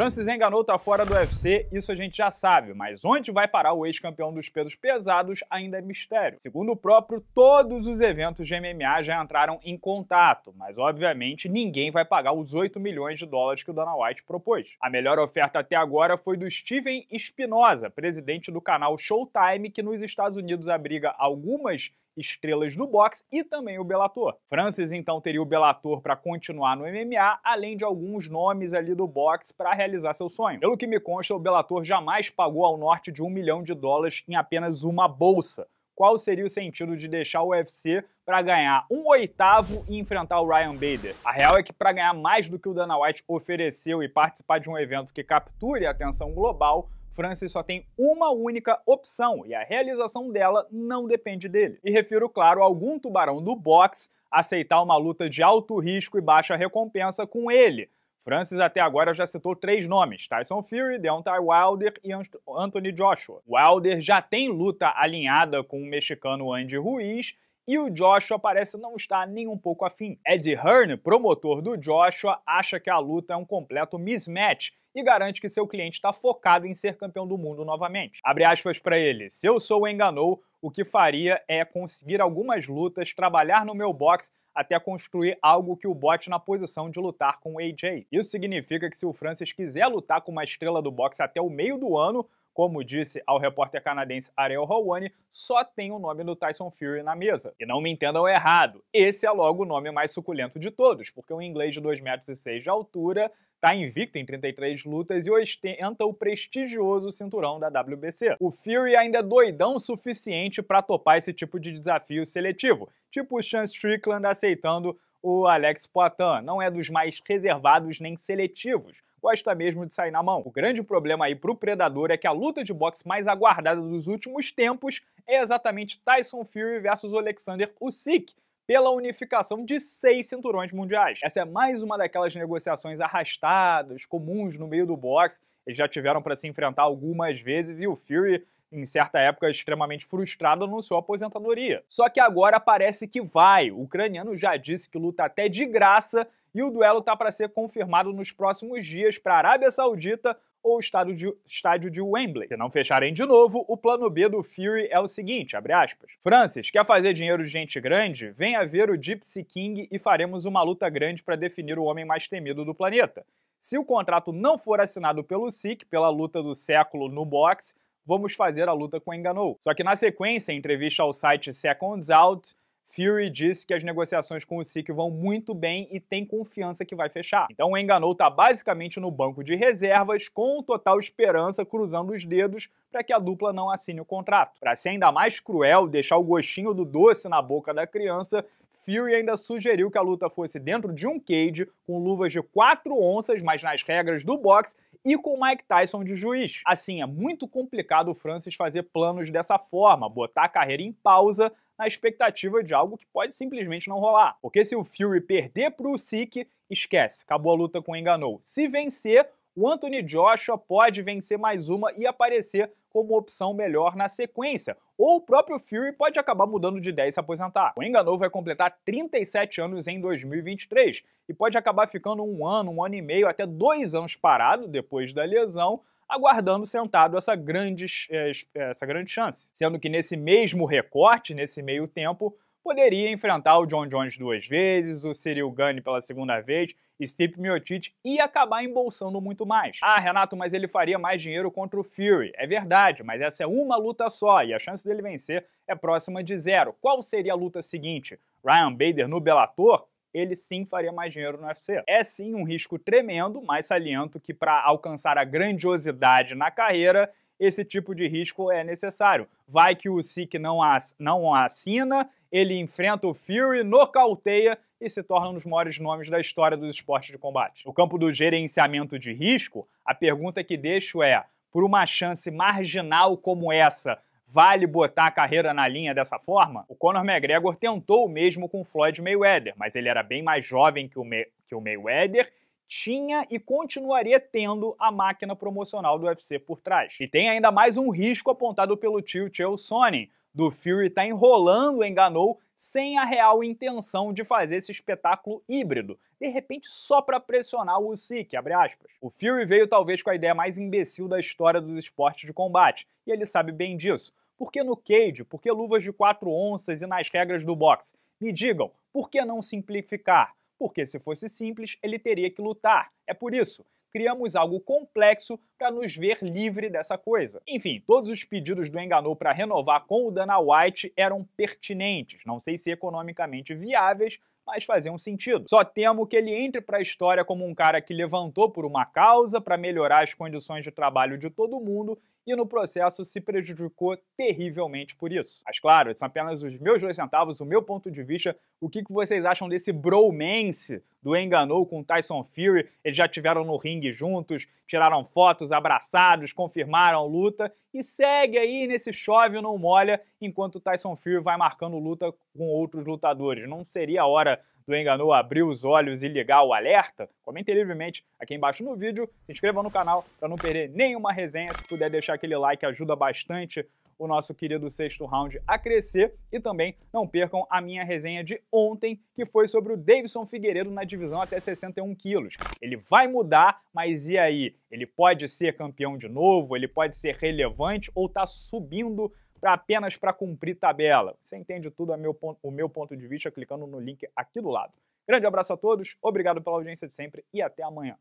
Francis Enganou tá fora do UFC, isso a gente já sabe, mas onde vai parar o ex-campeão dos pesos pesados ainda é mistério. Segundo o próprio, todos os eventos de MMA já entraram em contato, mas obviamente ninguém vai pagar os 8 milhões de dólares que o Dana White propôs. A melhor oferta até agora foi do Steven Espinosa, presidente do canal Showtime, que nos Estados Unidos abriga algumas estrelas do boxe e também o Bellator. Francis então teria o Bellator para continuar no MMA, além de alguns nomes ali do boxe para realizar seu sonho. Pelo que me consta, o Bellator jamais pagou ao norte de um milhão de dólares em apenas uma bolsa. Qual seria o sentido de deixar o UFC para ganhar um oitavo e enfrentar o Ryan Bader. A real é que para ganhar mais do que o Dana White ofereceu e participar de um evento que capture a atenção global, Francis só tem uma única opção e a realização dela não depende dele. E refiro, claro, a algum tubarão do box aceitar uma luta de alto risco e baixa recompensa com ele. Francis até agora já citou três nomes: Tyson Fury, Deontay Wilder e Anthony Joshua. Wilder já tem luta alinhada com o mexicano Andy Ruiz e o Joshua parece não estar nem um pouco afim. Ed Hearn, promotor do Joshua, acha que a luta é um completo mismatch e garante que seu cliente está focado em ser campeão do mundo novamente. Abre aspas para ele: se eu sou o enganou, o que faria é conseguir algumas lutas, trabalhar no meu box até construir algo que o bote na posição de lutar com o AJ. Isso significa que se o Francis quiser lutar com uma estrela do boxe até o meio do ano, como disse ao repórter canadense Ariel Helwani, só tem o um nome do Tyson Fury na mesa. E não me entendam errado, esse é logo o nome mais suculento de todos, porque um inglês de 2,6 metros de altura está invicto em 33 lutas e ostenta o prestigioso cinturão da WBC. O Fury ainda é doidão o suficiente para topar esse tipo de desafio seletivo, tipo o Sean Strickland aceitando o Alex Poitin. Não é dos mais reservados nem seletivos, gosta mesmo de sair na mão. O grande problema aí pro Predador é que a luta de boxe mais aguardada dos últimos tempos é exatamente Tyson Fury versus Alexander Usyk, pela unificação de seis cinturões mundiais. Essa é mais uma daquelas negociações arrastadas, comuns no meio do boxe. Eles já tiveram para se enfrentar algumas vezes e o Fury em certa época extremamente frustrado, anunciou aposentadoria. Só que agora parece que vai. O ucraniano já disse que luta até de graça e o duelo está para ser confirmado nos próximos dias para a Arábia Saudita ou o estádio de, estádio de Wembley. Se não fecharem de novo, o plano B do Fury é o seguinte, abre aspas, Francis, quer fazer dinheiro de gente grande? Venha ver o Gypsy King e faremos uma luta grande para definir o homem mais temido do planeta. Se o contrato não for assinado pelo SIC, pela luta do século no boxe, vamos fazer a luta com Enganou. Só que na sequência, em entrevista ao site Seconds Out, Fury disse que as negociações com o Sik vão muito bem e tem confiança que vai fechar. Então o Enganou está basicamente no banco de reservas, com total esperança, cruzando os dedos para que a dupla não assine o contrato. Para ser ainda mais cruel, deixar o gostinho do doce na boca da criança, Fury ainda sugeriu que a luta fosse dentro de um cage, com luvas de 4 onças, mas nas regras do boxe, e com Mike Tyson de juiz. Assim, é muito complicado o Francis fazer planos dessa forma, botar a carreira em pausa na expectativa de algo que pode simplesmente não rolar. Porque se o Fury perder pro Usyk, esquece, acabou a luta com o Enganou. Se vencer, o Anthony Joshua pode vencer mais uma e aparecer como opção melhor na sequência. Ou o próprio Fury pode acabar mudando de ideia e se aposentar. O Engano vai completar 37 anos em 2023 e pode acabar ficando um ano, um ano e meio, até dois anos parado depois da lesão, aguardando sentado essa grande, eh, eh, essa grande chance. Sendo que nesse mesmo recorte, nesse meio tempo, poderia enfrentar o John Jones duas vezes, o Cyril Gane pela segunda vez, Steve Miocic e acabar embolsando muito mais. Ah, Renato, mas ele faria mais dinheiro contra o Fury. É verdade, mas essa é uma luta só e a chance dele vencer é próxima de zero. Qual seria a luta seguinte? Ryan Bader no Bellator? ele sim faria mais dinheiro no UFC. É sim um risco tremendo, mas saliento que para alcançar a grandiosidade na carreira, esse tipo de risco é necessário. Vai que o SIC não, não assina ele enfrenta o Fury, nocauteia e se torna um dos maiores nomes da história dos esportes de combate. No campo do gerenciamento de risco, a pergunta que deixo é: por uma chance marginal como essa, vale botar a carreira na linha dessa forma? O Conor McGregor tentou o mesmo com Floyd Mayweather, mas ele era bem mais jovem que o, May que o Mayweather tinha e continuaria tendo a máquina promocional do UFC por trás. E tem ainda mais um risco apontado pelo tio Chael Sonnen, do Fury está enrolando o Enganou sem a real intenção de fazer esse espetáculo híbrido, de repente só para pressionar o Usyk, abre aspas. O Fury veio talvez com a ideia mais imbecil da história dos esportes de combate, e ele sabe bem disso. Por que no cage? Por que luvas de quatro onças e nas regras do boxe? Me digam, por que não simplificar? Porque se fosse simples, ele teria que lutar. É por isso criamos algo complexo para nos ver livre dessa coisa. Enfim, todos os pedidos do Enganou para renovar com o Dana White eram pertinentes, não sei se economicamente viáveis, mas faziam sentido. Só temo que ele entre para a história como um cara que levantou por uma causa para melhorar as condições de trabalho de todo mundo e no processo se prejudicou terrivelmente por isso. Mas claro, são apenas os meus dois centavos, o meu ponto de vista, o que, que vocês acham desse bromance do Enganou com Tyson Fury, eles já tiveram no ringue juntos, tiraram fotos, abraçados, confirmaram luta e segue aí nesse chove não molha enquanto Tyson Fury vai marcando luta com outros lutadores. Não seria a hora do Enganou abrir os olhos e ligar o alerta? Comente livremente aqui embaixo no vídeo, se inscreva no canal para não perder nenhuma resenha. Se puder deixar aquele like, ajuda bastante o nosso querido sexto round a crescer e também não percam a minha resenha de ontem, que foi sobre o Davidson Figueiredo na divisão até 61 quilos. Ele vai mudar, mas e aí? Ele pode ser campeão de novo? Ele pode ser relevante ou tá subindo apenas para cumprir tabela. Você entende tudo meu o meu ponto de vista clicando no link aqui do lado. Grande abraço a todos, obrigado pela audiência de sempre e até amanhã.